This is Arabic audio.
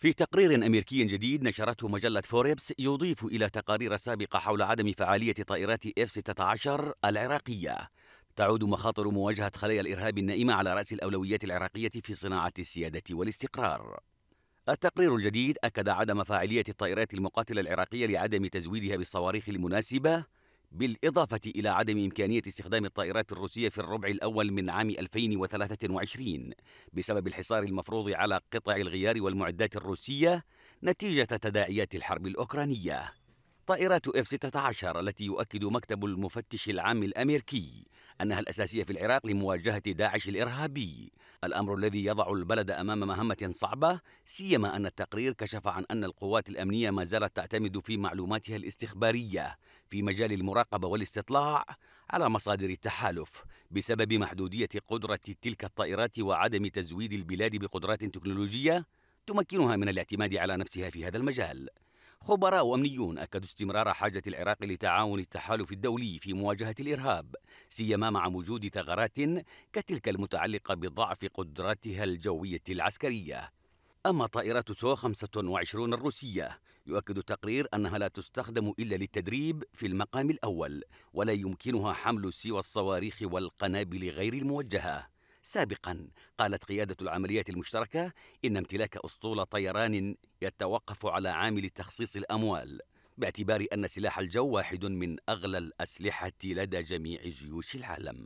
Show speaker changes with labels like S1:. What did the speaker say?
S1: في تقرير أمريكي جديد نشرته مجلة فوربس يضيف إلى تقارير سابقة حول عدم فعالية طائرات F-16 العراقية تعود مخاطر مواجهة خلايا الإرهاب النائمة على رأس الأولويات العراقية في صناعة السيادة والاستقرار التقرير الجديد أكد عدم فاعلية الطائرات المقاتلة العراقية لعدم تزويدها بالصواريخ المناسبة بالإضافة إلى عدم إمكانية استخدام الطائرات الروسية في الربع الأول من عام 2023 بسبب الحصار المفروض على قطع الغيار والمعدات الروسية نتيجة تداعيات الحرب الأوكرانية طائرات F-16 التي يؤكد مكتب المفتش العام الأمريكي أنها الأساسية في العراق لمواجهة داعش الإرهابي الأمر الذي يضع البلد أمام مهمة صعبة سيما أن التقرير كشف عن أن القوات الأمنية ما زالت تعتمد في معلوماتها الاستخبارية في مجال المراقبة والاستطلاع على مصادر التحالف بسبب محدودية قدرة تلك الطائرات وعدم تزويد البلاد بقدرات تكنولوجية تمكنها من الاعتماد على نفسها في هذا المجال خبراء وأمنيون أكدوا استمرار حاجة العراق لتعاون التحالف الدولي في مواجهة الإرهاب سيما مع وجود ثغرات كتلك المتعلقة بضعف قدراتها الجوية العسكرية أما طائرات سو 25 الروسية يؤكد التقرير أنها لا تستخدم إلا للتدريب في المقام الأول ولا يمكنها حمل سوى الصواريخ والقنابل غير الموجهة سابقا قالت قيادة العمليات المشتركة إن امتلاك أسطول طيران يتوقف على عامل تخصيص الأموال باعتبار أن سلاح الجو واحد من أغلى الأسلحة لدى جميع جيوش العالم.